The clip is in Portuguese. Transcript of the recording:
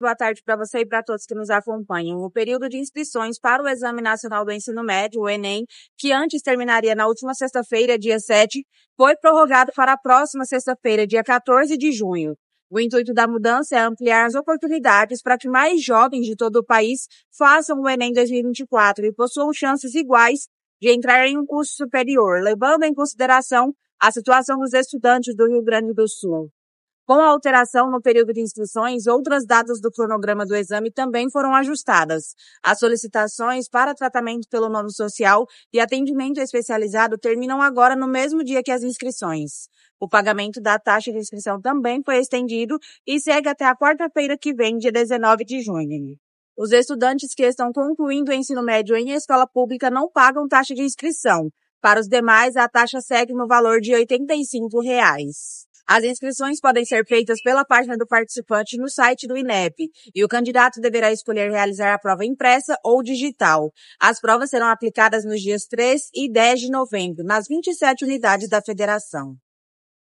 Boa tarde para você e para todos que nos acompanham. O período de inscrições para o Exame Nacional do Ensino Médio, o Enem, que antes terminaria na última sexta-feira, dia 7, foi prorrogado para a próxima sexta-feira, dia 14 de junho. O intuito da mudança é ampliar as oportunidades para que mais jovens de todo o país façam o Enem 2024 e possuam chances iguais de entrar em um curso superior, levando em consideração a situação dos estudantes do Rio Grande do Sul. Com a alteração no período de inscrições, outras datas do cronograma do exame também foram ajustadas. As solicitações para tratamento pelo nome social e atendimento especializado terminam agora no mesmo dia que as inscrições. O pagamento da taxa de inscrição também foi estendido e segue até a quarta-feira que vem, dia 19 de junho. Os estudantes que estão concluindo o ensino médio em escola pública não pagam taxa de inscrição. Para os demais, a taxa segue no valor de R$ 85. Reais. As inscrições podem ser feitas pela página do participante no site do INEP e o candidato deverá escolher realizar a prova impressa ou digital. As provas serão aplicadas nos dias 3 e 10 de novembro, nas 27 unidades da Federação.